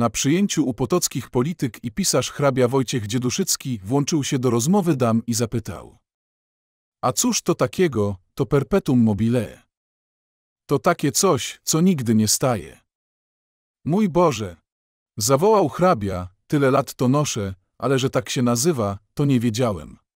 Na przyjęciu u potockich polityk i pisarz hrabia Wojciech Dzieduszycki włączył się do rozmowy dam i zapytał. A cóż to takiego, to perpetuum mobile? To takie coś, co nigdy nie staje. Mój Boże! Zawołał hrabia, tyle lat to noszę, ale że tak się nazywa, to nie wiedziałem.